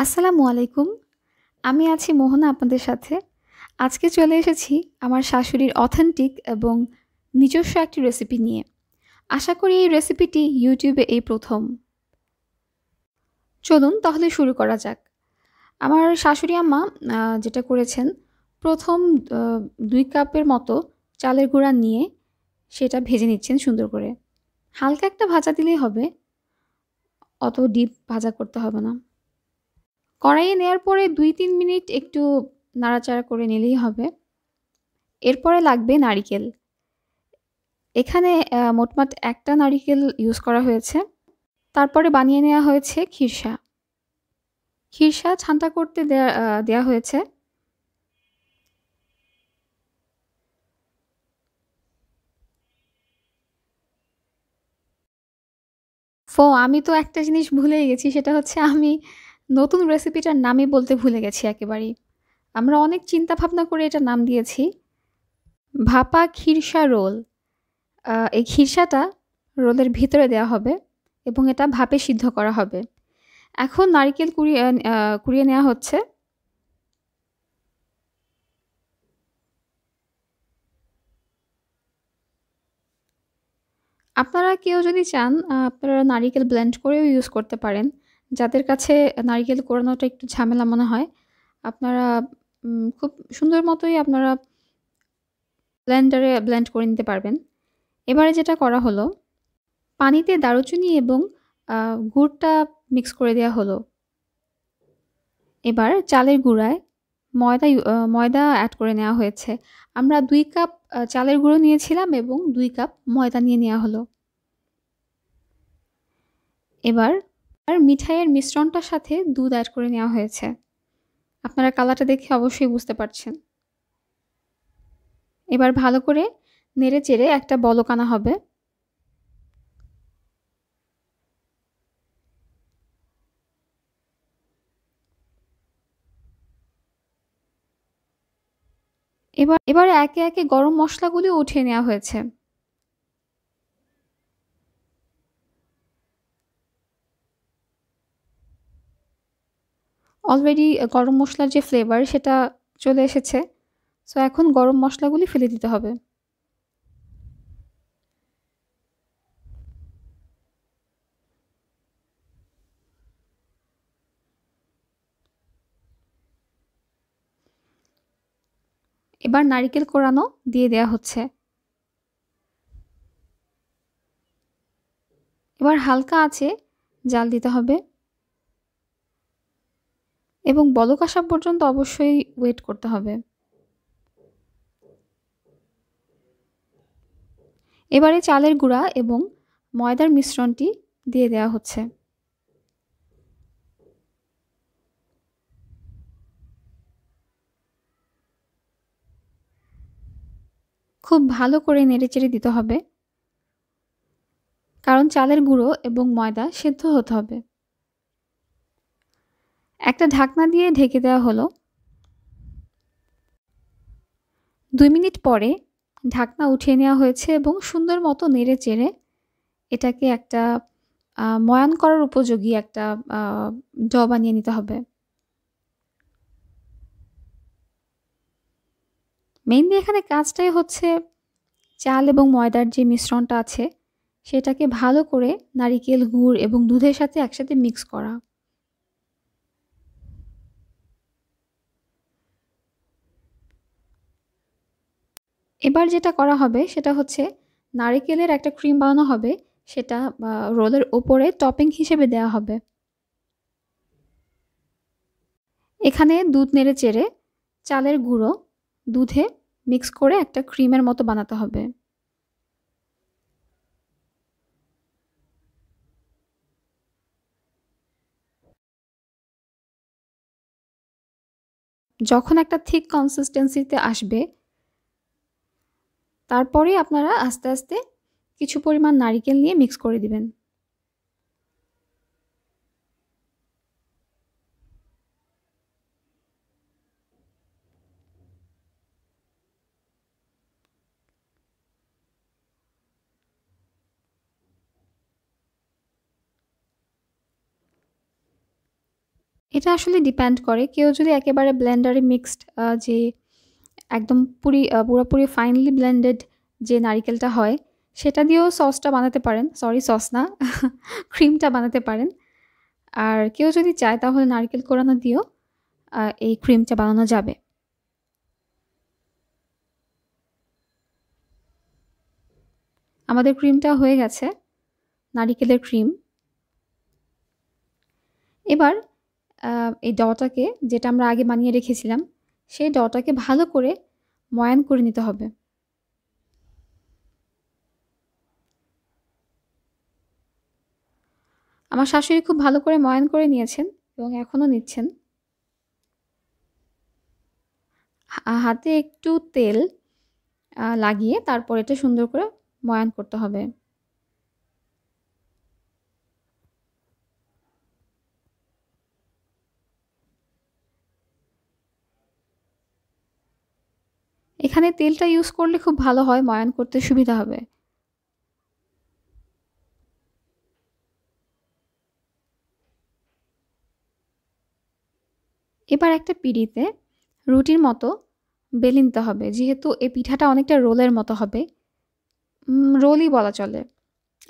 আসসালামু আলাইকুম আমি আছি মোহনা আপনাদের সাথে আজকে চলে এসেছি আমার শাশুড়ির অথেন্টিক এবং নিজস্ব একটি রেসিপি নিয়ে আশা করি এই রেসিপিটি ইউটিউবে এই প্রথম চলুন তাহলে শুরু করা যাক আমার শাশুড়ি আম্মা যেটা করেছেন প্রথম দুই কাপের মতো চালের গুঁড়া নিয়ে সেটা ভেজে নিচ্ছেন সুন্দর করে হালকা একটা ভাজা দিলেই হবে অত ডিপ ভাজা করতে হবে না কড়াইয়ে নেওয়ার পরে দুই তিন মিনিট একটু নাড়াচাড়া করে নিলেই হবে এরপরে লাগবে নারিকেল এখানে মোটমাট একটা নারিকেল ইউজ করা হয়েছে তারপরে বানিয়ে নেওয়া হয়েছে খিরসা খিরসা ছান্টা করতে দেয়া দেয়া হয়েছে ফো আমি তো একটা জিনিস ভুলেই গেছি সেটা হচ্ছে আমি নতুন রেসিপিটার নামই বলতে ভুলে গেছি একেবারেই আমরা অনেক চিন্তা ভাবনা করে এটা নাম দিয়েছি ভাপা খিরসা রোল এই খিরসাটা রোলের ভিতরে দেওয়া হবে এবং এটা ভাপে সিদ্ধ করা হবে এখন নারকেল কুড়িয়ে কুড়িয়ে নেওয়া হচ্ছে আপনারা কেউ যদি চান আপনারা নারিকেল ব্লেন্ড করেও ইউজ করতে পারেন যাদের কাছে নারিকেল কোড়ানোটা একটু ঝামেলা মনে হয় আপনারা খুব সুন্দর মতোই আপনারা ব্ল্যান্ডারে ব্ল্যান্ড করে নিতে পারবেন এবারে যেটা করা হলো পানিতে দারুচিনি এবং গুড়টা মিক্স করে দেওয়া হলো এবার চালের গুঁড়ায় ময়দা ময়দা অ্যাড করে নেওয়া হয়েছে আমরা দুই কাপ চালের গুঁড়ো নিয়েছিলাম এবং দুই কাপ ময়দা নিয়ে নেওয়া হলো এবার আর মিঠাইয়ের মিশ্রণটার সাথে দুধ অ্যাড করে নেওয়া হয়েছে আপনারা কালারটা দেখে অবশ্যই বুঝতে পারছেন এবার ভালো করে নেড়ে চেড়ে একটা বলকানা হবে এবার এবার একে একে গরম মশলাগুলি উঠিয়ে নেওয়া হয়েছে অলরেডি uh, গরম মশলার যে ফ্লেভার সেটা চলে এসেছে সো এখন গরম মশলাগুলি ফেলে দিতে হবে এবার নারিকেল কোরানো দিয়ে দেয়া হচ্ছে এবার হালকা আছে জাল দিতে হবে এবং বলক আসা পর্যন্ত অবশ্যই ওয়েট করতে হবে এবারে চালের গুঁড়া এবং ময়দার মিশ্রণটি দিয়ে দেওয়া হচ্ছে খুব ভালো করে নেড়েচেড়ে দিতে হবে কারণ চালের গুঁড়ো এবং ময়দা সেদ্ধ হতে হবে একটা ঢাকনা দিয়ে ঢেকে দেওয়া হলো দুই মিনিট পরে ঢাকনা উঠিয়ে নেওয়া হয়েছে এবং সুন্দর মতো নেড়ে চেড়ে এটাকে একটা ময়ান করার উপযোগী একটা ড বানিয়ে নিতে হবে মেইনলি এখানে কাজটাই হচ্ছে চাল এবং ময়দার যে মিশ্রণটা আছে সেটাকে ভালো করে নারিকেল গুড় এবং দুধের সাথে একসাথে মিক্স করা এবার যেটা করা হবে সেটা হচ্ছে নারিকেলের একটা ক্রিম বানানো হবে সেটা রোলের ওপরে টপিং হিসেবে দেওয়া হবে এখানে দুধ নেড়ে চেড়ে চালের গুঁড়ো দুধে মিক্স করে একটা ক্রিমের মতো বানাতে হবে যখন একটা থিক কনসিস্টেন্সিতে আসবে তারপরে আপনারা আস্তে আস্তে কিছু পরিমাণ নারিকেল নিয়ে মিক্স করে দিবেন এটা আসলে ডিপেন্ড করে কেউ যদি একেবারে ব্লেন্ডারে মিক্সড যে একদম পুরি পুরোপুরি ফাইনলি ব্লেন্ডেড যে নারিকেলটা হয় সেটা দিয়েও সসটা বানাতে পারেন সরি সস না ক্রিমটা বানাতে পারেন আর কেউ যদি চায় তাহলে নারকেল কোরানো দিয়েও এই ক্রিমটা বানানো যাবে আমাদের ক্রিমটা হয়ে গেছে নারিকেলের ক্রিম এবার এই ডটাকে যেটা আমরা আগে বানিয়ে রেখেছিলাম সেই ডটাকে ভালো করে ময়ান করে নিতে হবে আমার শাশুড়ি খুব ভালো করে ময়ান করে নিয়েছেন এবং এখনও নিচ্ছেন হাতে একটু তেল লাগিয়ে তারপর এটা সুন্দর করে ময়ান করতে হবে এখানে তেলটা ইউজ করলে খুব ভালো হয় ময়ান করতে সুবিধা হবে এবার একটা পিঁড়িতে রুটির মতো বেলে নিতে হবে যেহেতু এই পিঠাটা অনেকটা রোলের মতো হবে রোলই বলা চলে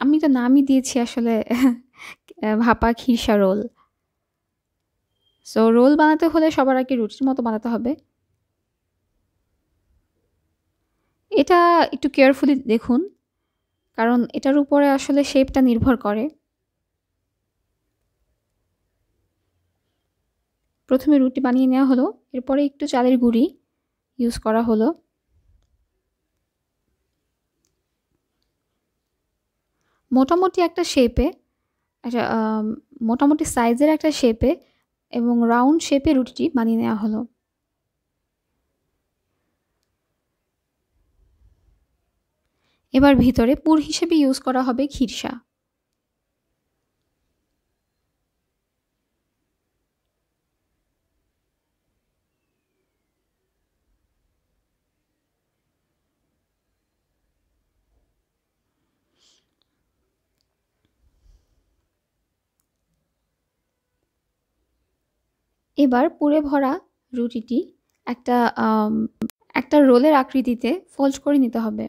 আমি তো নামই দিয়েছি আসলে ভাপা খিরসা রোল সো রোল বানাতে হলে সবার আগে রুটির মতো বানাতে হবে এটা একটু কেয়ারফুলি দেখুন কারণ এটার উপরে আসলে শেপটা নির্ভর করে প্রথমে রুটি বানিয়ে নেওয়া হলো এরপরে একটু চালের গুঁড়ি ইউজ করা হলো মোটামুটি একটা শেপে আচ্ছা, একটা মোটামুটি সাইজের একটা শেপে এবং রাউন্ড শেপে রুটিটি বানিয়ে নেওয়া হলো এবার ভিতরে পুর হিসেবে ইউজ করা হবে ঘিরসা এবার পুরে ভরা রুটিটি একটা একটা রোলের আকৃতিতে ফোল্ড করে নিতে হবে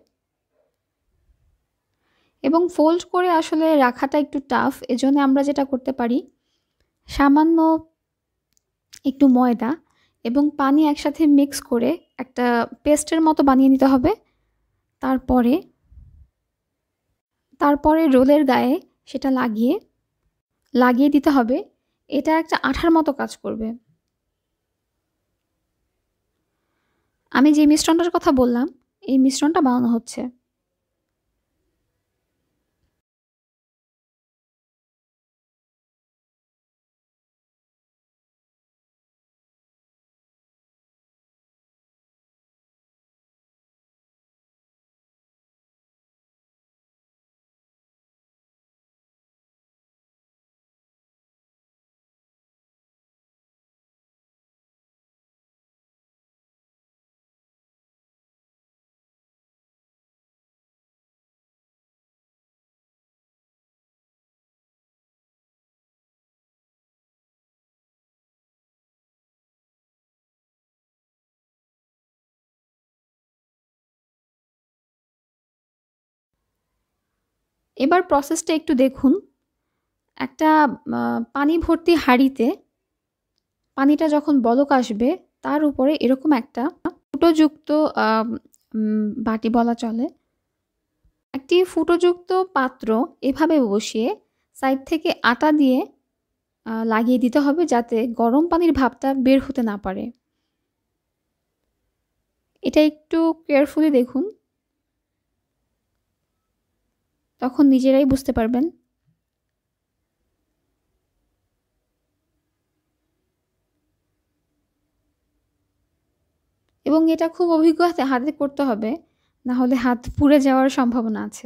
এবং ফোল্ড করে আসলে রাখাটা একটু টাফ এজন্য আমরা যেটা করতে পারি সামান্য একটু ময়দা এবং পানি একসাথে মিক্স করে একটা পেস্টের মতো বানিয়ে নিতে হবে তারপরে তারপরে রোলের গায়ে সেটা লাগিয়ে লাগিয়ে দিতে হবে এটা একটা আঠার মতো কাজ করবে আমি যে মিশ্রণটার কথা বললাম এই মিশ্রণটা বানানো হচ্ছে এবার প্রসেসটা একটু দেখুন একটা পানি ভর্তি হাঁড়িতে পানিটা যখন বলক আসবে তার উপরে এরকম একটা ফুটোযুক্ত বাটি বলা চলে একটি ফুটোযুক্ত পাত্র এভাবে বসিয়ে সাইড থেকে আটা দিয়ে লাগিয়ে দিতে হবে যাতে গরম পানির ভাবটা বের হতে না পারে এটা একটু কেয়ারফুলি দেখুন তখন নিজেরাই বুঝতে পারবেন এবং এটা খুব অভিজ্ঞতা হাতে করতে হবে না হলে হাত পুড়ে যাওয়ার সম্ভাবনা আছে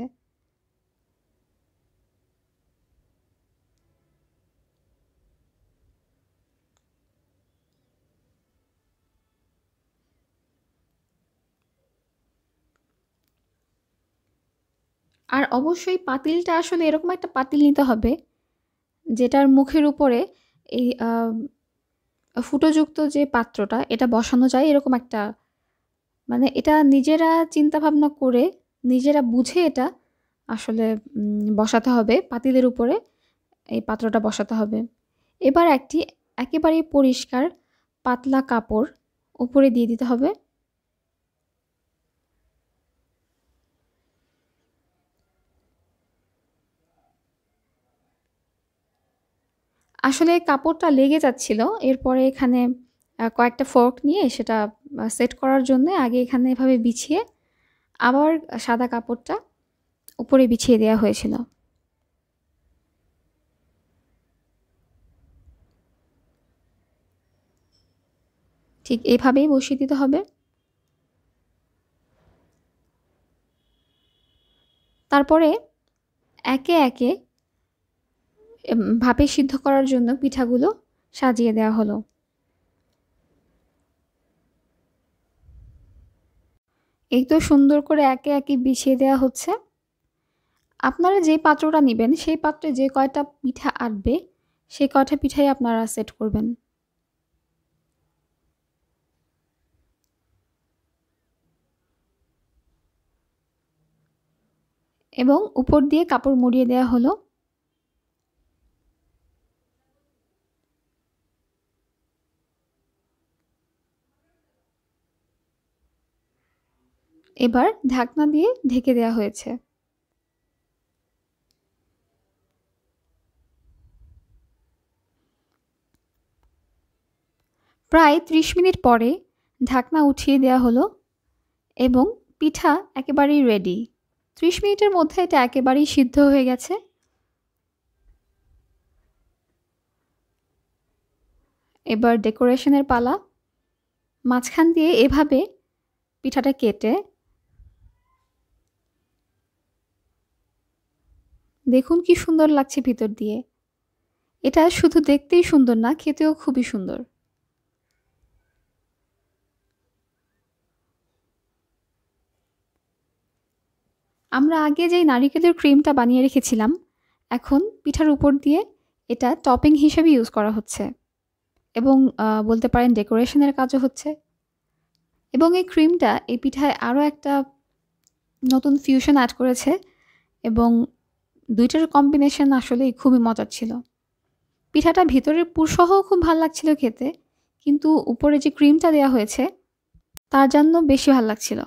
আর অবশ্যই পাতিলটা আসলে এরকম একটা পাতিল নিতে হবে যেটার মুখের উপরে এই ফুটোযুক্ত যে পাত্রটা এটা বসানো যায় এরকম একটা মানে এটা নিজেরা চিন্তা ভাবনা করে নিজেরা বুঝে এটা আসলে বসাতে হবে পাতিলের উপরে এই পাত্রটা বসাতে হবে এবার একটি একেবারেই পরিষ্কার পাতলা কাপড় উপরে দিয়ে দিতে হবে আসলে কাপড়টা লেগে যাচ্ছিল এরপরে এখানে কয়েকটা ফর্ক নিয়ে সেটা সেট করার জন্য আগে এখানে এভাবে বিছিয়ে আবার সাদা কাপড়টা উপরে বিছিয়ে দেওয়া হয়েছিল ঠিক এভাবেই বসিয়ে দিতে হবে তারপরে একে একে ভাপে সিদ্ধ করার জন্য পিঠাগুলো সাজিয়ে দেওয়া হলো এই তো সুন্দর করে একে একে বিছিয়ে দেওয়া হচ্ছে আপনারা যে পাত্রটা নেবেন সেই পাত্রে যে কয়টা পিঠা আঁটবে সেই কয়টা পিঠাই আপনারা সেট করবেন এবং উপর দিয়ে কাপড় মুড়িয়ে দেওয়া হলো এবার ঢাকনা দিয়ে ঢেকে দেওয়া হয়েছে প্রায় ত্রিশ মিনিট পরে ঢাকনা উঠিয়ে দেওয়া হলো এবং পিঠা একেবারেই রেডি ত্রিশ মিনিটের মধ্যে এটা একেবারেই সিদ্ধ হয়ে গেছে এবার ডেকোরেশনের পালা মাঝখান দিয়ে এভাবে পিঠাটা কেটে দেখুন কি সুন্দর লাগছে ভিতর দিয়ে এটা শুধু দেখতেই সুন্দর না খেতেও খুবই সুন্দর আমরা আগে যেই নারিকেলের ক্রিমটা বানিয়ে রেখেছিলাম এখন পিঠার উপর দিয়ে এটা টপিং হিসেবে ইউজ করা হচ্ছে এবং বলতে পারেন ডেকোরেশনের কাজও হচ্ছে এবং এই ক্রিমটা এই পিঠায় আরও একটা নতুন ফিউশন অ্যাড করেছে এবং দুইটার কম্বিনেশন আসলেই খুবই মজার ছিল পিঠাটা ভিতরের পুরসহ খুব ভাল লাগছিল খেতে কিন্তু উপরে যে ক্রিমটা দেওয়া হয়েছে তার জন্য বেশি ভাল লাগছিল